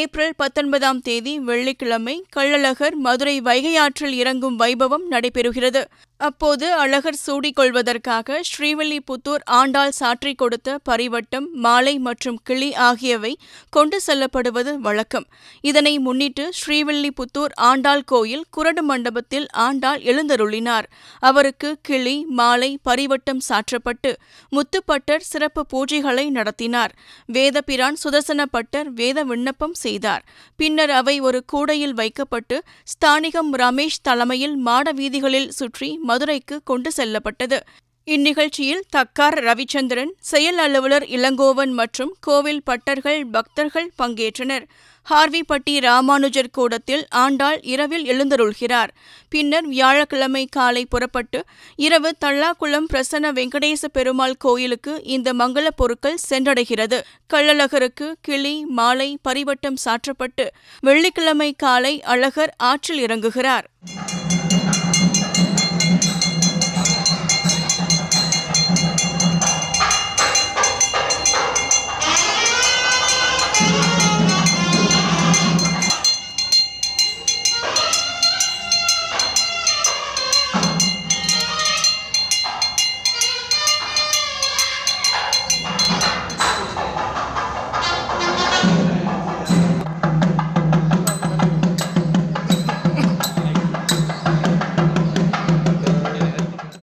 April பத்தொன்பதாம் தேதி வெள்ளிக்கிழமை கள்ளழகர் மதுரை வைகையாற்றில் இறங்கும் வைபவம் நடைபெறுகிறது அப்போது அழகர் சூடிக்கொள்வதற்காக ஸ்ரீவில்லிபுத்தூர் ஆண்டாள் சாற்றிக் கொடுத்த பரிவட்டம் மாலை மற்றும் கிளி ஆகியவை கொண்டு செல்லப்படுவது வழக்கம் இதனை முன்னிட்டு ஸ்ரீவில்லிபுத்தூர் ஆண்டாள் கோயில் குரடு மண்டபத்தில் ஆண்டாள் எழுந்தருளினார் அவருக்கு கிளி மாலை பரிவட்டம் சாற்றப்பட்டு முத்துப்பட்டர் சிறப்பு பூஜைகளை நடத்தினார் வேதபிரான் சுதர்சனப்பட்டர் வேத விண்ணப்பம் செய்தார் பின்னர் அவை ஒரு கூடையில் வைக்கப்பட்டு ஸ்தானிகம் ரமேஷ் தலைமையில் மாட வீதிகளில் சுற்றி மதுரைக்கு கொண்டு செல்லப்பட்டது இந்நிகழ்ச்சியில் தக்கார் ரவிச்சந்திரன் செயல் அலுவலர் இளங்கோவன் மற்றும் கோவில் பட்டர்கள் பக்தர்கள் பங்கேற்றனர் ஹார்விப்பட்டி ராமானுஜர் கூடத்தில் ஆண்டாள் இரவில் எழுந்தருள்கிறார் பின்னர் வியாழக்கிழமை காலை புறப்பட்டு இரவு தள்ளாக்குளம் பிரசன்ன வெங்கடேச பெருமாள் கோயிலுக்கு இந்த மங்கள பொருட்கள் சென்றடைகிறது கள்ளழகருக்கு கிளி மாலை பரிவட்டம் சாற்றப்பட்டு வெள்ளிக்கிழமை காலை அழகர் ஆற்றில் இறங்குகிறார்